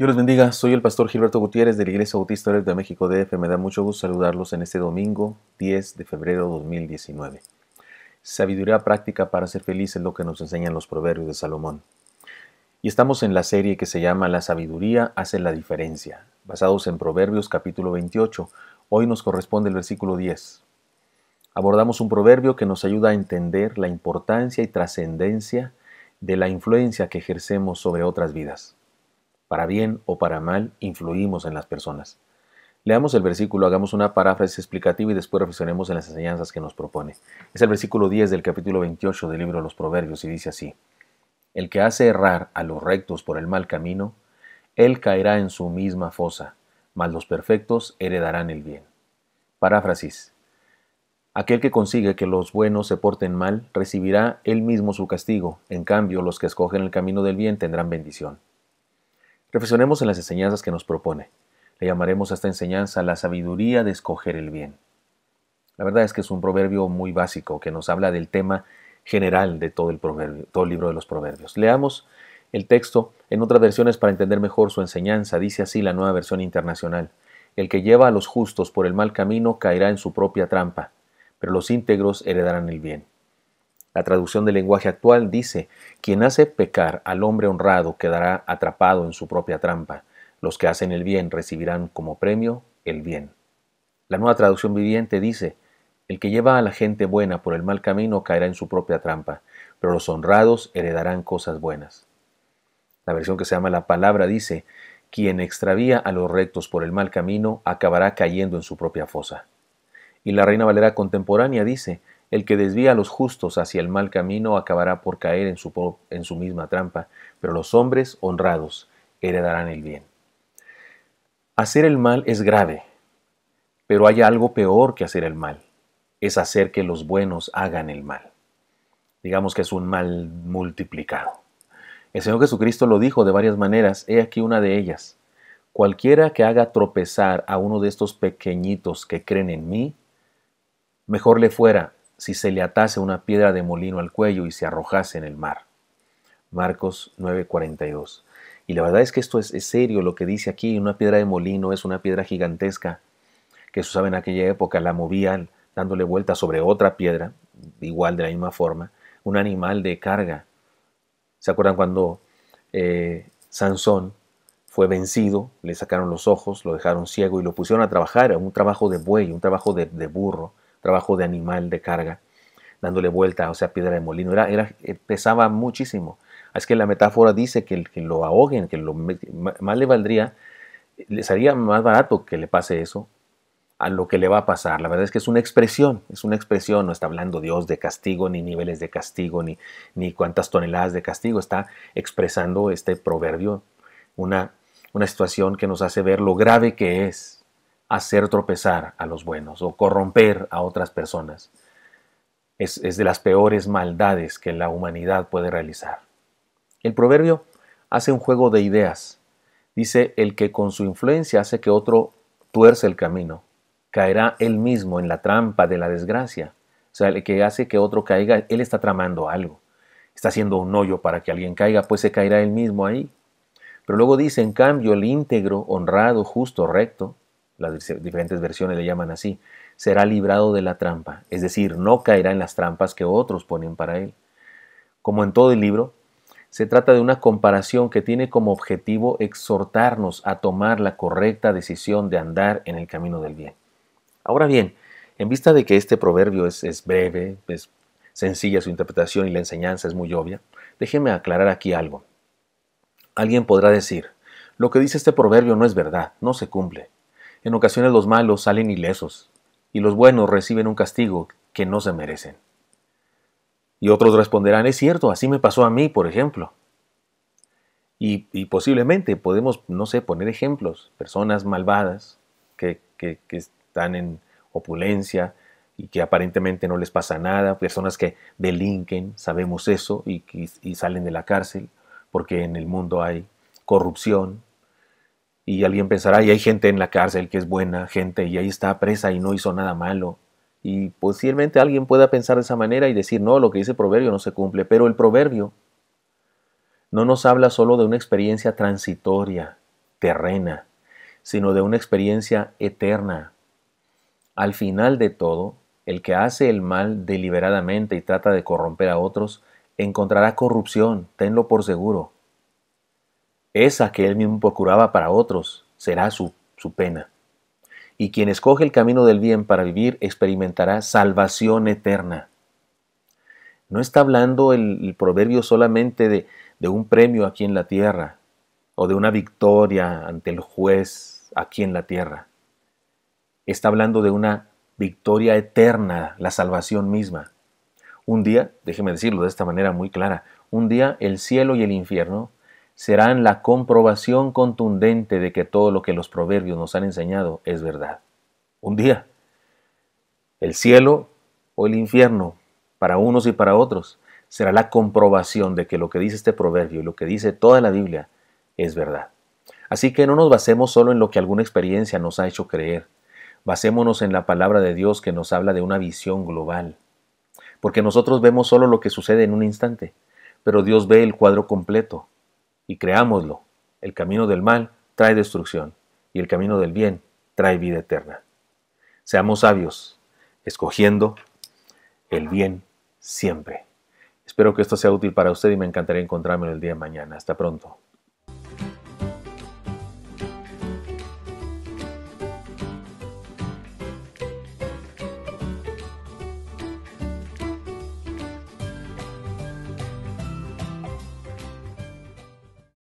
Dios los bendiga, soy el pastor Gilberto Gutiérrez de la Iglesia Bautista de México DF. Me da mucho gusto saludarlos en este domingo 10 de febrero de 2019. Sabiduría práctica para ser feliz es lo que nos enseñan los proverbios de Salomón. Y estamos en la serie que se llama La sabiduría hace la diferencia, basados en Proverbios capítulo 28. Hoy nos corresponde el versículo 10. Abordamos un proverbio que nos ayuda a entender la importancia y trascendencia de la influencia que ejercemos sobre otras vidas para bien o para mal, influimos en las personas. Leamos el versículo, hagamos una paráfrasis explicativa y después reflexionemos en las enseñanzas que nos propone. Es el versículo 10 del capítulo 28 del libro de los Proverbios y dice así, El que hace errar a los rectos por el mal camino, él caerá en su misma fosa, mas los perfectos heredarán el bien. Paráfrasis. Aquel que consigue que los buenos se porten mal, recibirá él mismo su castigo, en cambio los que escogen el camino del bien tendrán bendición. Reflexionemos en las enseñanzas que nos propone. Le llamaremos a esta enseñanza la sabiduría de escoger el bien. La verdad es que es un proverbio muy básico que nos habla del tema general de todo el, todo libro de los proverbios. Leamos el texto en otras versiones para entender mejor su enseñanza. Dice así la nueva versión internacional. El que lleva a los justos por el mal camino caerá en su propia trampa, pero los íntegros heredarán el bien. La traducción del lenguaje actual dice, quien hace pecar al hombre honrado quedará atrapado en su propia trampa. Los que hacen el bien recibirán como premio el bien. La nueva traducción viviente dice, el que lleva a la gente buena por el mal camino caerá en su propia trampa, pero los honrados heredarán cosas buenas. La versión que se llama La Palabra dice, quien extravía a los rectos por el mal camino acabará cayendo en su propia fosa. Y la Reina Valera contemporánea dice, el que desvía a los justos hacia el mal camino acabará por caer en su, en su misma trampa, pero los hombres honrados heredarán el bien. Hacer el mal es grave, pero hay algo peor que hacer el mal, es hacer que los buenos hagan el mal. Digamos que es un mal multiplicado. El Señor Jesucristo lo dijo de varias maneras, he aquí una de ellas. Cualquiera que haga tropezar a uno de estos pequeñitos que creen en mí, mejor le fuera si se le atase una piedra de molino al cuello y se arrojase en el mar. Marcos 9:42. Y la verdad es que esto es, serio lo que dice aquí. Una piedra de molino es una piedra gigantesca que se en aquella época. La movían dándole vuelta sobre otra piedra, igual de la misma forma. Un animal de carga. ¿Se acuerdan cuando eh, Sansón fue vencido? Le sacaron los ojos, lo dejaron ciego y lo pusieron a trabajar. Un trabajo de buey, un trabajo de burro trabajo de animal de carga, dándole vuelta, o sea, piedra de molino. Era, era, eh, pesaba muchísimo. Es que la metáfora dice que, que lo ahoguen, que lo, más le valdría, le haría más barato que le pase eso a lo que le va a pasar. La verdad es que es una expresión, es una expresión, no está hablando Dios de castigo, ni niveles de castigo, ni, ni cuántas toneladas de castigo, está expresando este proverbio, una, una situación que nos hace ver lo grave que es hacer tropezar a los buenos o corromper a otras personas. Es, de las peores maldades que la humanidad puede realizar. El proverbio hace un juego de ideas. Dice, el que con su influencia hace que otro tuerce el camino, caerá él mismo en la trampa de la desgracia. O sea, el que hace que otro caiga, él está tramando algo. Está haciendo un hoyo para que alguien caiga, pues se caerá él mismo ahí. Pero luego dice, en cambio, el íntegro, honrado, justo, recto, las diferentes versiones le llaman así, será librado de la trampa, es decir, no caerá en las trampas que otros ponen para él. Como en todo el libro, se trata de una comparación que tiene como objetivo exhortarnos a tomar la correcta decisión de andar en el camino del bien. Ahora bien, en vista de que este proverbio es, breve, es sencilla su interpretación y la enseñanza es muy obvia, déjeme aclarar aquí algo. Alguien podrá decir, lo que dice este proverbio no es verdad, no se cumple. En ocasiones los malos salen ilesos y los buenos reciben un castigo que no se merecen. Y otros responderán, es cierto, así me pasó a mí, por ejemplo. Y, posiblemente podemos, no sé, poner ejemplos, personas malvadas que, están en opulencia y que aparentemente no les pasa nada, personas que delinquen, sabemos eso, y salen de la cárcel, porque en el mundo hay corrupción, y alguien pensará, y hay gente en la cárcel que es buena gente y ahí está presa y no hizo nada malo. Y posiblemente alguien pueda pensar de esa manera y decir, no, lo que dice el proverbio no se cumple. Pero el proverbio no nos habla solo de una experiencia transitoria, terrena, sino de una experiencia eterna. Al final de todo, el que hace el mal deliberadamente y trata de corromper a otros, encontrará corrupción, tenlo por seguro. Esa que él mismo procuraba para otros será su, su pena. Y quien escoge el camino del bien para vivir experimentará salvación eterna. No está hablando el, proverbio solamente de, de un premio aquí en la tierra o de una victoria ante el juez aquí en la tierra. Está hablando de una victoria eterna, la salvación misma. Un día, déjeme decirlo de esta manera muy clara, un día el cielo y el infierno serán la comprobación contundente de que todo lo que los proverbios nos han enseñado es verdad. Un día, el cielo o el infierno, para unos y para otros, será la comprobación de que lo que dice este proverbio y lo que dice toda la Biblia es verdad. Así que no nos basemos solo en lo que alguna experiencia nos ha hecho creer. Basémonos en la palabra de Dios que nos habla de una visión global. Porque nosotros vemos solo lo que sucede en un instante, pero Dios ve el cuadro completo, y creámoslo. El camino del mal trae destrucción y el camino del bien trae vida eterna. Seamos sabios, escogiendo el bien siempre. Espero que esto sea útil para usted y me encantaría encontrarme el día de mañana. Hasta pronto.